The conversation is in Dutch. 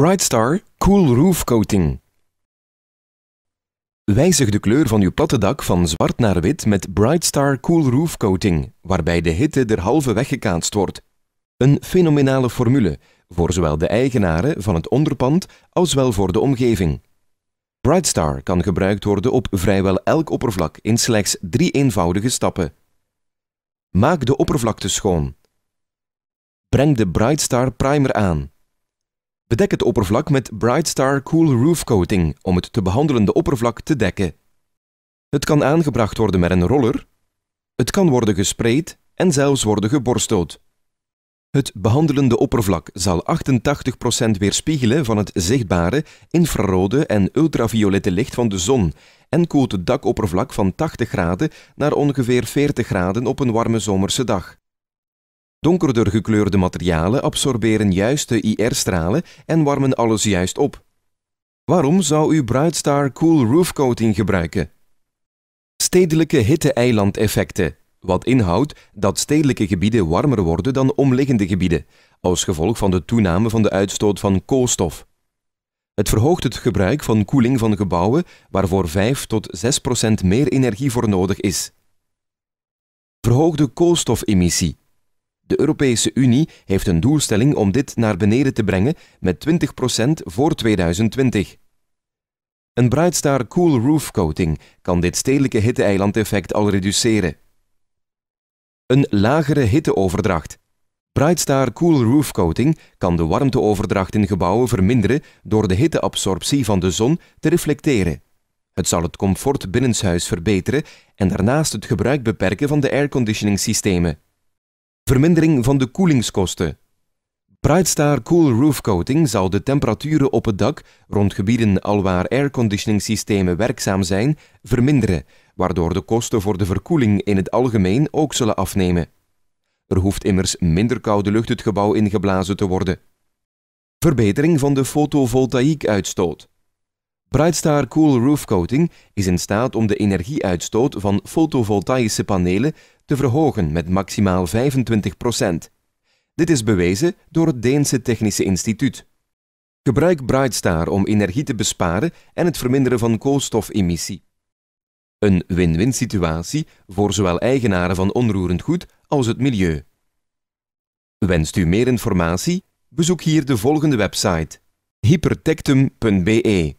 Brightstar Cool Roof Coating. Wijzig de kleur van uw platte dak van zwart naar wit met Brightstar Cool Roof Coating, waarbij de hitte derhalve weggekaatst wordt. Een fenomenale formule voor zowel de eigenaren van het onderpand als wel voor de omgeving. Brightstar kan gebruikt worden op vrijwel elk oppervlak in slechts drie eenvoudige stappen. Maak de oppervlakte schoon. Breng de Brightstar Primer aan. Bedek het oppervlak met Bright Star Cool Roof Coating om het te behandelende oppervlak te dekken. Het kan aangebracht worden met een roller, het kan worden gespreid en zelfs worden geborsteld. Het behandelende oppervlak zal 88% weerspiegelen van het zichtbare infrarode en ultraviolette licht van de zon en koelt het dakoppervlak van 80 graden naar ongeveer 40 graden op een warme zomerse dag. Donkerder gekleurde materialen absorberen juist de IR-stralen en warmen alles juist op. Waarom zou u Brightstar Cool Roof Coating gebruiken? Stedelijke hitte-eilandeffecten, wat inhoudt dat stedelijke gebieden warmer worden dan omliggende gebieden, als gevolg van de toename van de uitstoot van koolstof. Het verhoogt het gebruik van koeling van gebouwen, waarvoor 5 tot 6 procent meer energie voor nodig is. Verhoogde koolstofemissie de Europese Unie heeft een doelstelling om dit naar beneden te brengen met 20% voor 2020. Een Brightstar Cool Roof Coating kan dit stedelijke hitte-eilandeffect al reduceren. Een lagere hitteoverdracht. Brightstar Cool Roof Coating kan de warmteoverdracht in gebouwen verminderen door de hitteabsorptie van de zon te reflecteren. Het zal het comfort binnenshuis verbeteren en daarnaast het gebruik beperken van de airconditioning systemen. Vermindering van de koelingskosten. Brightstar Cool Roof Coating zal de temperaturen op het dak rond gebieden alwaar airconditioning systemen werkzaam zijn verminderen, waardoor de kosten voor de verkoeling in het algemeen ook zullen afnemen. Er hoeft immers minder koude lucht het gebouw ingeblazen te worden. Verbetering van de uitstoot. Brightstar Cool Roof Coating is in staat om de energieuitstoot van fotovoltaïsche panelen te verhogen met maximaal 25%. Dit is bewezen door het Deense Technische Instituut. Gebruik Brightstar om energie te besparen en het verminderen van koolstofemissie. Een win-win situatie voor zowel eigenaren van onroerend goed als het milieu. Wenst u meer informatie? Bezoek hier de volgende website: hypertectum.be